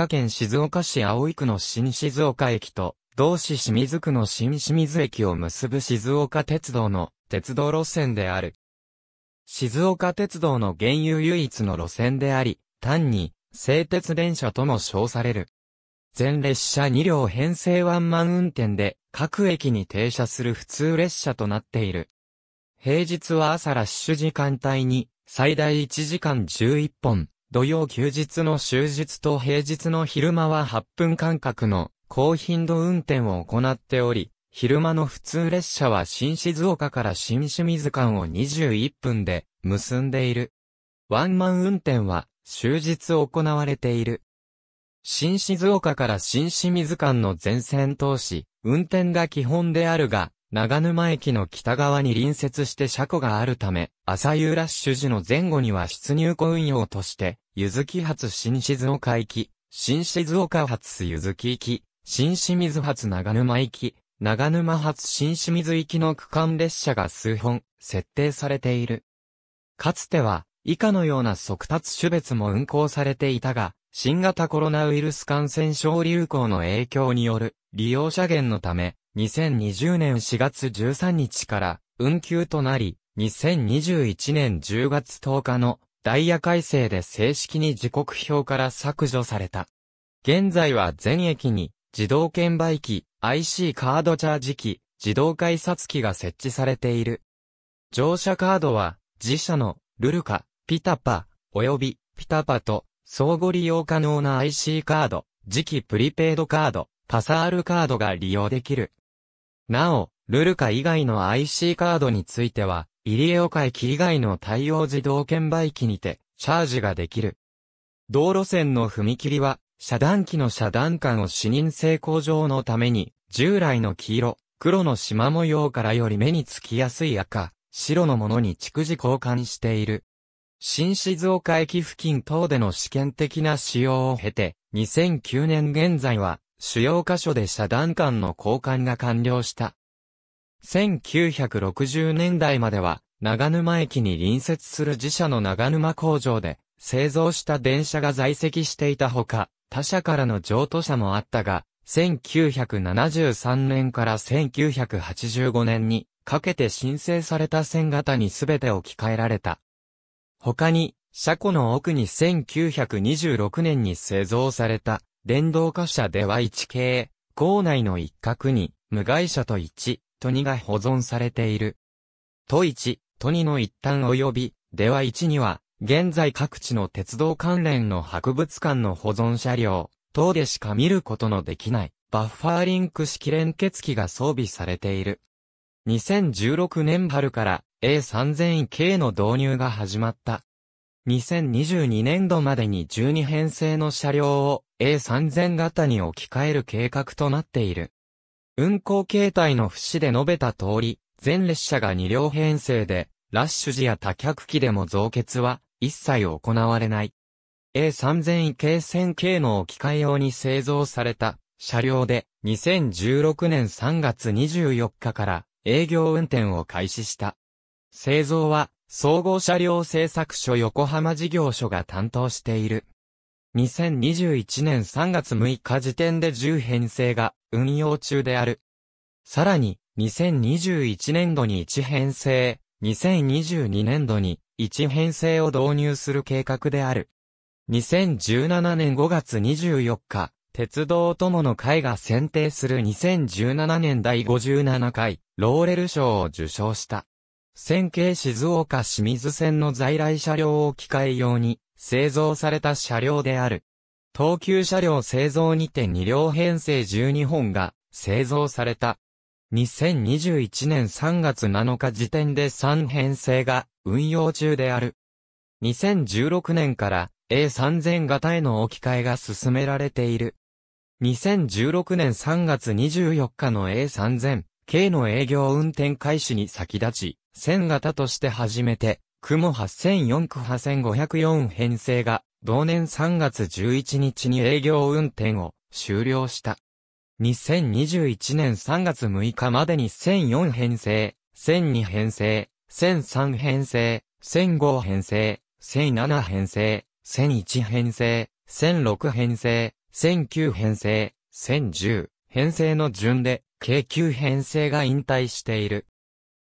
岡県静岡市葵区の新静岡駅と、同市清水区の新清水駅を結ぶ静岡鉄道の鉄道路線である。静岡鉄道の原油唯一の路線であり、単に製鉄電車とも称される。全列車2両編成ワンマン運転で各駅に停車する普通列車となっている。平日は朝ラッシュ時間帯に最大1時間11本、土曜休日の終日と平日の昼間は8分間隔の高頻度運転を行っており、昼間の普通列車は新静岡から新清水間を21分で結んでいる。ワンマン運転は終日行われている。新静岡から新清水間の全線通し、運転が基本であるが、長沼駅の北側に隣接して車庫があるため、朝夕ラッシュ時の前後には出入庫運用として、ゆずき発新静岡行き、新静岡発ゆずき行き、新清水発長沼行き、長沼発新清水行きの区間列車が数本、設定されている。かつては、以下のような速達種別も運行されていたが、新型コロナウイルス感染症流行の影響による利用者減のため、2020年4月13日から運休となり、2021年10月10日のダイヤ改正で正式に時刻表から削除された。現在は全駅に自動券売機、IC カードチャージ機、自動改札機が設置されている。乗車カードは自社のルルカ、ピタパ、およびピタパと相互利用可能な IC カード、次期プリペイドカード、パサールカードが利用できる。なお、ルルカ以外の IC カードについては、入江岡駅以外の対応自動券売機にて、チャージができる。道路線の踏切は、遮断機の遮断管を視認性向上のために、従来の黄色、黒の縞模様からより目につきやすい赤、白のものに逐次交換している。新静岡駅付近等での試験的な使用を経て、2009年現在は、主要箇所で遮断管の交換が完了した。1960年代までは、長沼駅に隣接する自社の長沼工場で、製造した電車が在籍していたほか、他社からの譲渡車もあったが、1973年から1985年にかけて申請された線型に全て置き換えられた。他に、車庫の奥に1926年に製造された電動化車では1系、校内の一角に、無害車と1、と2が保存されている。と1、と2の一端及び、では1には、現在各地の鉄道関連の博物館の保存車両、等でしか見ることのできない、バッファーリンク式連結機が装備されている。2016年春から A3000K の導入が始まった。2022年度までに12編成の車両を A3000 型に置き換える計画となっている。運行形態の節で述べた通り、全列車が2両編成で、ラッシュ時や多客機でも増結は一切行われない。A3000 系 1000K の置き換え用に製造された車両で2016年3月24日から営業運転を開始した。製造は総合車両製作所横浜事業所が担当している。2021年3月6日時点で10編成が運用中である。さらに、2021年度に1編成、2022年度に1編成を導入する計画である。2017年5月24日、鉄道友の会が選定する2017年第57回、ローレル賞を受賞した。線形静岡清水線の在来車両を機械用に、製造された車両である。東急車両製造にて2両編成12本が製造された。2021年3月7日時点で3編成が運用中である。2016年から A3000 型への置き換えが進められている。2016年3月24日の A3000、K の営業運転開始に先立ち、1000型として初めて、雲8004区8 5 0 4編成が、同年3月11日に営業運転を終了した。2021年3月6日までに1004編成、1002編成、1003編成、1005編成、1007編成、1001編成、1006編成、1009編成、1010編成の順で、計9編成が引退している。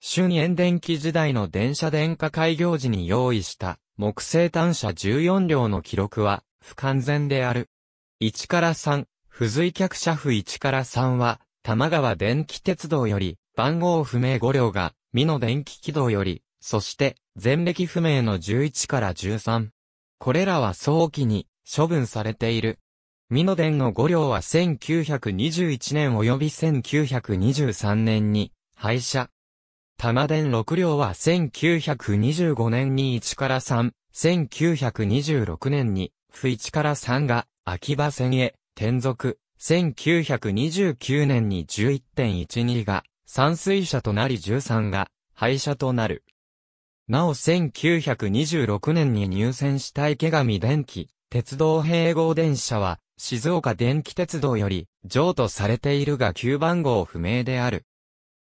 春塩電気時代の電車電化開業時に用意した木製単車14両の記録は不完全である。1から3、付随客車夫1から3は、玉川電気鉄道より、番号不明5両が、美濃電気軌道より、そして、前歴不明の11から13。これらは早期に、処分されている。美濃電の5両は1921年及び1923年に、廃車、玉電6両は1925年に1から3、1926年に、不1から3が、秋葉線へ、転属、1929年に11.12が、山水車となり13が、廃車となる。なお1926年に入線した池上電気、鉄道併合電車は、静岡電気鉄道より、譲渡されているが9番号不明である。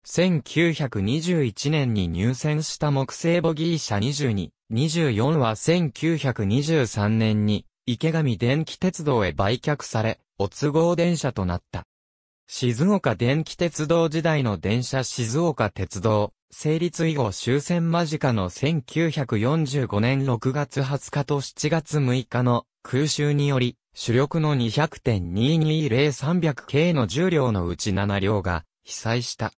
1921年に入選した木製ボギー車22、24は1923年に池上電気鉄道へ売却され、お都合電車となった。静岡電気鉄道時代の電車静岡鉄道、成立以後終戦間近の1945年6月20日と7月6日の空襲により、主力の200.220-300系の重量のうち7両が被災した。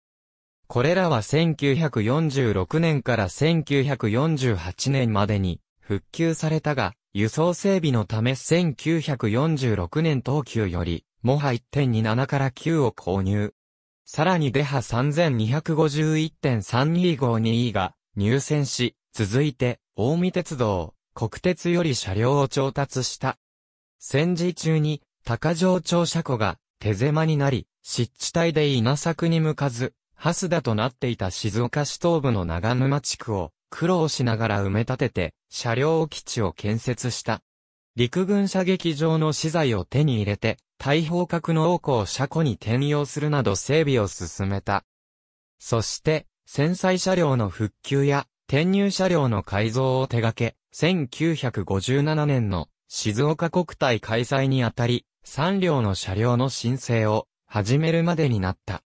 これらは1946年から1948年までに復旧されたが、輸送整備のため1946年東急より、もは1.27から9を購入。さらにデハ3251.32522が入選し、続いて、大見鉄道、国鉄より車両を調達した。戦時中に、高城庁車庫が手狭になり、湿地帯で稲作に向かず、ハスダとなっていた静岡市東部の長沼地区を苦労しながら埋め立てて車両基地を建設した。陸軍射撃場の資材を手に入れて、大砲角の多くを車庫に転用するなど整備を進めた。そして、戦災車両の復旧や転入車両の改造を手掛け、1957年の静岡国体開催にあたり、3両の車両の申請を始めるまでになった。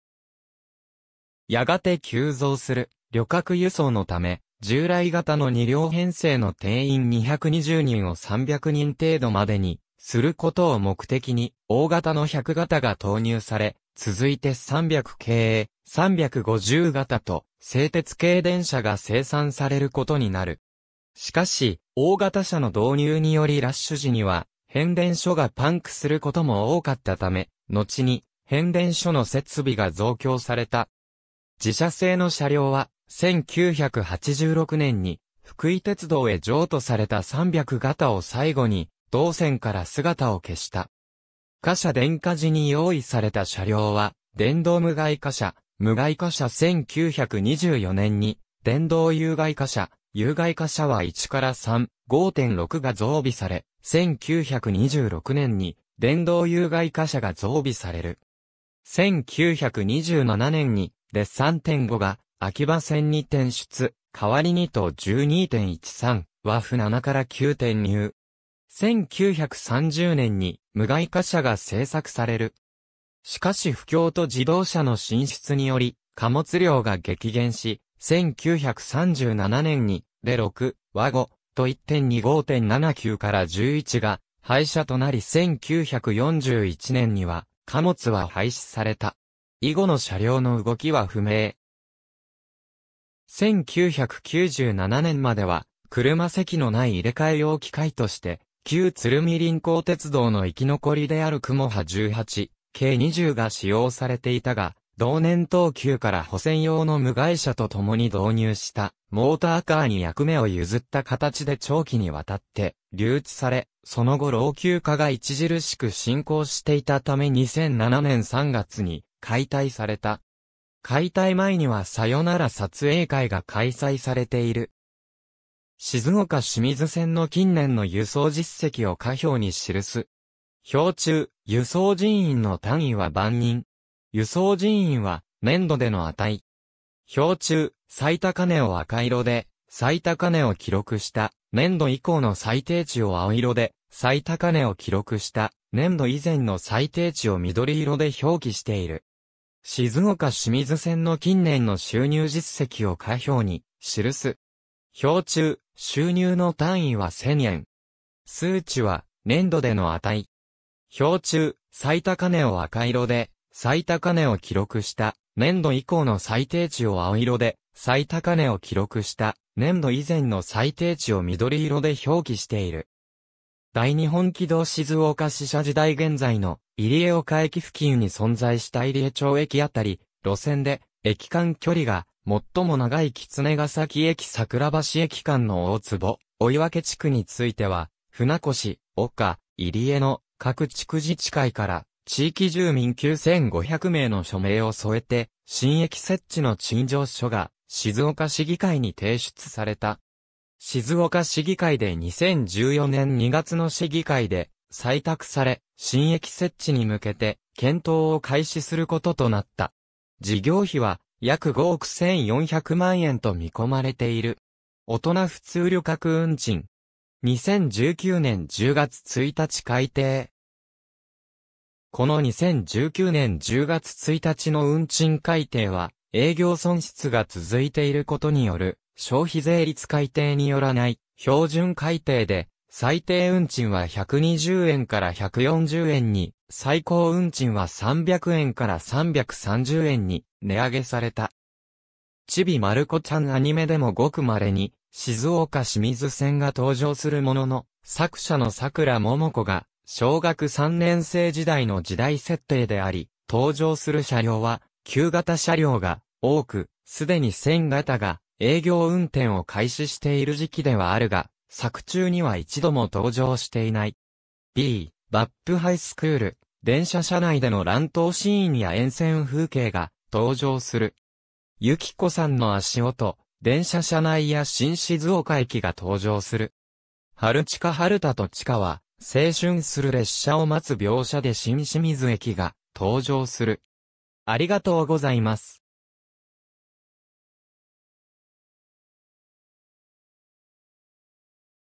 やがて急増する旅客輸送のため、従来型の2両編成の定員220人を300人程度までに、することを目的に、大型の100型が投入され、続いて300系、350型と、製鉄系電車が生産されることになる。しかし、大型車の導入によりラッシュ時には、変電所がパンクすることも多かったため、後に、変電所の設備が増強された自社製の車両は、1986年に、福井鉄道へ譲渡された300型を最後に、同線から姿を消した。貨車電化時に用意された車両は、電動無害貨車、無害貨車1924年に、電動有害貨車、有害貨車は1から3、5.6が増備され、1926年に、電動有害貨車が増備される。1927年に、で3.5が秋葉線に転出、代わりにと12.13和府7から9転入。1930年に無害貨車が製作される。しかし不況と自動車の進出により、貨物量が激減し、1937年に、で6、和5、と1.25.79から11が、廃車となり1941年には、貨物は廃止された。以後の車両の動きは不明。1997年までは、車席のない入れ替え用機械として、旧鶴見臨港鉄道の生き残りである雲波18、k 20が使用されていたが、同年東急から補選用の無害車と共に導入したモーターカーに役目を譲った形で長期にわたって留置され、その後老朽化が著しく進行していたため2007年3月に解体された。解体前にはさよなら撮影会が開催されている。静岡清水線の近年の輸送実績を下表に記す。表中、輸送人員の単位は万人。輸送人員は年度での値。表中、最高値を赤色で、最高値を記録した年度以降の最低値を青色で、最高値を記録した年度以前の最低値を緑色で表記している。静岡清水線の近年の収入実績を下表に記す。表中、収入の単位は1000円。数値は年度での値。表中、最高値を赤色で、最高値を記録した年度以降の最低値を青色で、最高値を記録した年度以前の最低値を緑色で表記している。大日本軌道静岡支社時代現在の入江岡駅付近に存在した入江町駅あたり、路線で、駅間距離が、最も長い狐ヶ崎駅桜橋駅間の大坪、追分地区については、船越、岡、入江の各地区自治会から地域住民9500名の署名を添えて、新駅設置の陳情書が静岡市議会に提出された。静岡市議会で2014年2月の市議会で採択され、新駅設置に向けて、検討を開始することとなった。事業費は、約5億1400万円と見込まれている。大人普通旅客運賃。2019年10月1日改定。この2019年10月1日の運賃改定は、営業損失が続いていることによる、消費税率改定によらない、標準改定で、最低運賃は120円から140円に、最高運賃は300円から330円に値上げされた。ちびまるこちゃんアニメでもごく稀に、静岡清水線が登場するものの、作者の桜桃子が、小学3年生時代の時代設定であり、登場する車両は、旧型車両が多く、すでに1000型が営業運転を開始している時期ではあるが、作中には一度も登場していない。B、バップハイスクール、電車車内での乱闘シーンや沿線風景が登場する。ゆきこさんの足音、電車車内や新静岡駅が登場する。春地下春田と地下は、青春する列車を待つ描写で新清水駅が登場する。ありがとうございます。